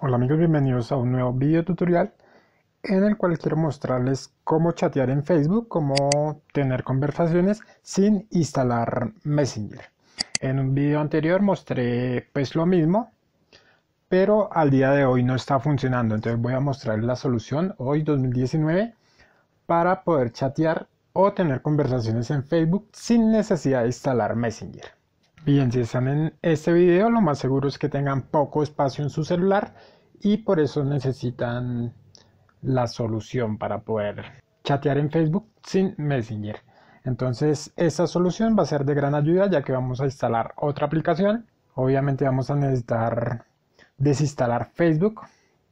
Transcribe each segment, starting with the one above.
Hola amigos, bienvenidos a un nuevo video tutorial en el cual quiero mostrarles cómo chatear en Facebook, cómo tener conversaciones sin instalar Messenger. En un video anterior mostré pues lo mismo, pero al día de hoy no está funcionando, entonces voy a mostrar la solución hoy 2019 para poder chatear o tener conversaciones en Facebook sin necesidad de instalar Messenger. Bien, si están en este video, lo más seguro es que tengan poco espacio en su celular y por eso necesitan la solución para poder chatear en Facebook sin Messenger. Entonces, esta solución va a ser de gran ayuda ya que vamos a instalar otra aplicación. Obviamente vamos a necesitar desinstalar Facebook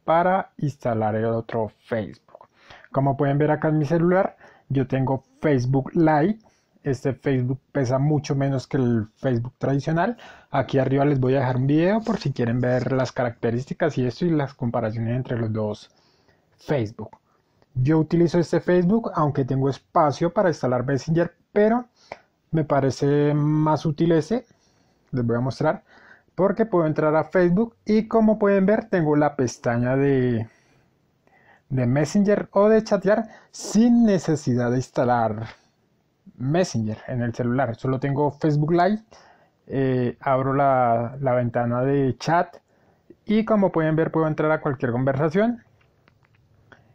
para instalar el otro Facebook. Como pueden ver acá en mi celular, yo tengo Facebook Lite este Facebook pesa mucho menos que el Facebook tradicional. Aquí arriba les voy a dejar un video por si quieren ver las características y esto y las comparaciones entre los dos Facebook. Yo utilizo este Facebook aunque tengo espacio para instalar Messenger, pero me parece más útil ese. Les voy a mostrar porque puedo entrar a Facebook y como pueden ver tengo la pestaña de de Messenger o de chatear sin necesidad de instalar Messenger en el celular. Solo tengo Facebook Live, eh, abro la, ventana de chat y como pueden ver puedo entrar a cualquier conversación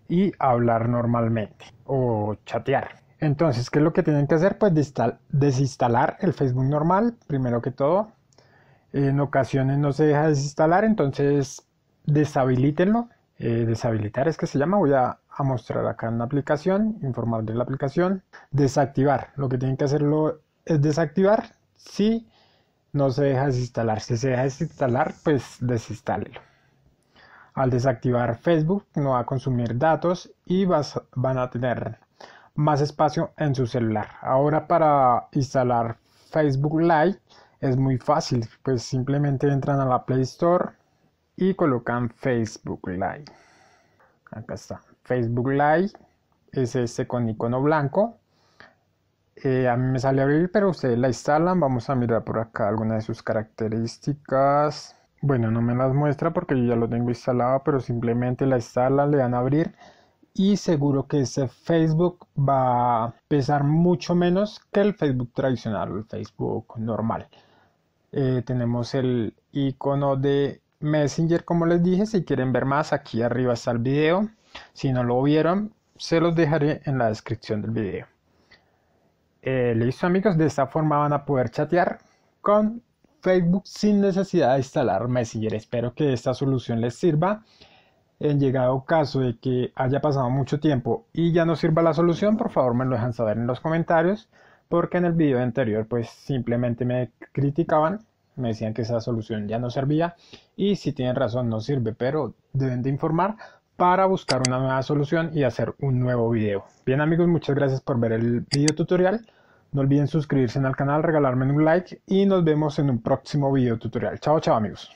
y hablar normalmente o chatear. Entonces, ¿qué es lo que tienen que hacer? Pues desinstalar el Facebook normal, primero que todo. En ocasiones no se deja desinstalar, entonces deshabilítenlo. Eh, deshabilitar es que se llama. Voy a mostrar acá en la aplicación, informar de la aplicación, desactivar. Lo que tienen que hacerlo es desactivar si no se deja desinstalar. Si se deja desinstalar, pues desinstálelo. Al desactivar Facebook no va a consumir datos y vas, van a tener más espacio en su celular. Ahora para instalar Facebook Live es muy fácil, pues simplemente entran a la Play Store y colocan Facebook Live. Acá está. Facebook Live es este con icono blanco. Eh, a mí me sale abrir, pero ustedes la instalan. Vamos a mirar por acá algunas de sus características. Bueno, no me las muestra porque yo ya lo tengo instalado, pero simplemente la instalan, le dan a abrir y seguro que ese Facebook va a pesar mucho menos que el Facebook tradicional el Facebook normal. Eh, tenemos el icono de Messenger, como les dije. Si quieren ver más, aquí arriba está el video. Si no lo vieron, se los dejaré en la descripción del video. Eh, listo amigos, de esta forma van a poder chatear con Facebook sin necesidad de instalar Messenger. Espero que esta solución les sirva. En llegado caso de que haya pasado mucho tiempo y ya no sirva la solución, por favor me lo dejan saber en los comentarios, porque en el video anterior pues simplemente me criticaban, me decían que esa solución ya no servía y si tienen razón no sirve, pero deben de informar para buscar una nueva solución y hacer un nuevo video. Bien amigos, muchas gracias por ver el video tutorial. No olviden suscribirse al canal, regalarme un like y nos vemos en un próximo video tutorial. Chao, chao amigos.